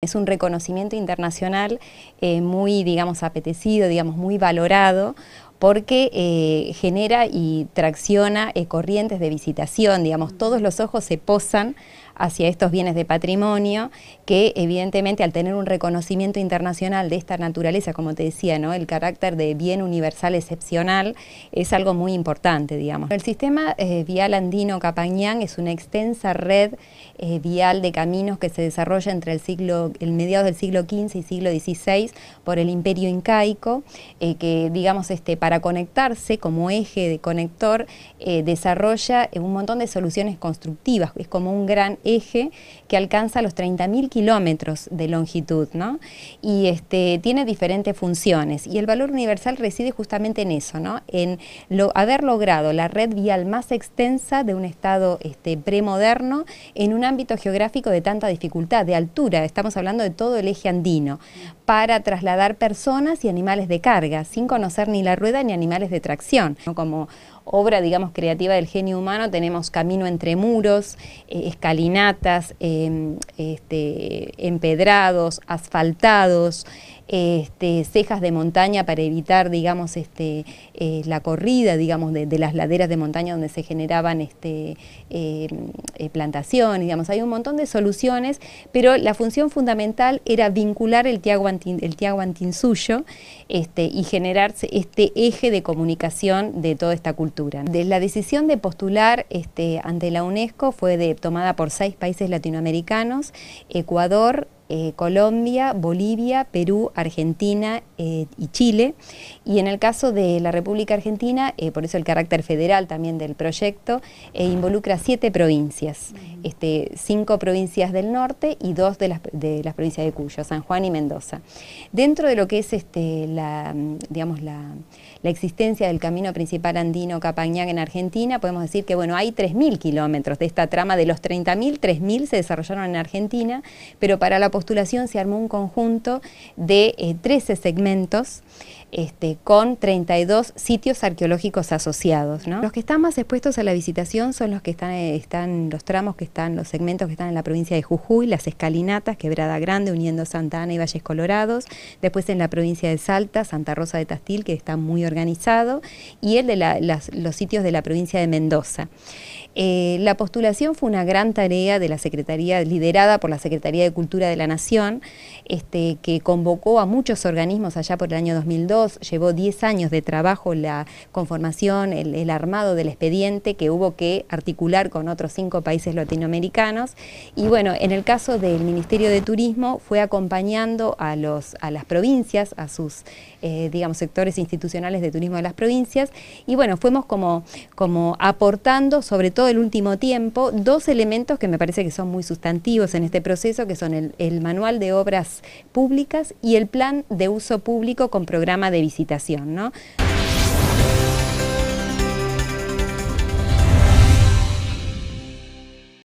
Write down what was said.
Es un reconocimiento internacional eh, muy, digamos, apetecido, digamos, muy valorado, porque eh, genera y tracciona eh, corrientes de visitación, digamos, todos los ojos se posan hacia estos bienes de patrimonio que evidentemente al tener un reconocimiento internacional de esta naturaleza, como te decía, ¿no? el carácter de bien universal excepcional es algo muy importante, digamos. El sistema eh, vial andino Capañán es una extensa red eh, vial de caminos que se desarrolla entre el siglo, el mediados del siglo XV y siglo XVI por el imperio incaico, eh, que digamos este, para conectarse como eje de conector desarrolla un montón de soluciones constructivas, es como un gran eje que alcanza los 30.000 kilómetros de longitud, ¿no? Y este, tiene diferentes funciones. Y el valor universal reside justamente en eso, ¿no? En haber logrado la red vial más extensa de un estado este, premoderno en un ámbito geográfico de tanta dificultad, de altura, estamos hablando de todo el eje andino, para trasladar personas y animales de carga, sin conocer ni la rueda ni animales de tracción. Como obra, digamos, creativa del genio humano tenemos Camino entre muros, eh, Em, este, empedrados, asfaltados, este, cejas de montaña para evitar, digamos, este, eh, la corrida, digamos, de, las laderas de montaña donde se generaban este, eh, eh, plantaciones, digamos, hay un montón de soluciones, pero la función fundamental era vincular el Tiaguantinsuyo el este, y generar este eje de comunicación de toda esta cultura. la decisión de postular este, ante la UNESCO fue tomada por seis países latinoamericanos, Ecuador, eh, Colombia, Bolivia, Perú, Argentina eh, y Chile. Y en el caso de la República Argentina, eh, por eso el carácter federal también del proyecto, involucra siete provincias. Este, cinco provincias del norte y dos de las, de las, provincias de Cuyo, San Juan y Mendoza. Dentro de lo que es este, la, digamos, la, existencia del camino principal andino Capañac en Argentina, podemos decir que bueno, hay 3.000 kilómetros de esta trama, de los 30.000, 3.000 se desarrollaron en Argentina, pero para la postulación se armó un conjunto de 13 eh, segmentos este, con 32 sitios arqueológicos asociados. Los que están más expuestos a la visitación son los que están, eh, están los tramos que están están los segmentos que están en la provincia de Jujuy, las escalinatas, Quebrada Grande, uniendo Santa Ana y Valles Colorados, después en la provincia de Salta, Santa Rosa de Tastil, que está muy organizado, y el de los sitios de la provincia de Mendoza. Eh, la postulación fue una gran tarea de la Secretaría, liderada por la Secretaría de Cultura de la Nación, este, que convocó a muchos organismos allá por el año 2002, llevó 10 años de trabajo la conformación, el, armado del expediente que hubo que articular con otros cinco países latinoamericanos. Y bueno, en el caso del Ministerio de Turismo fue acompañando a, los, a las provincias, a sus, eh, digamos, sectores institucionales de turismo de las provincias. Y bueno, fuimos como, como aportando sobre todo el último tiempo dos elementos que me parece que son muy sustantivos en este proceso, que son el, manual de obras públicas y el plan de uso público con programa de visitación. ¿no?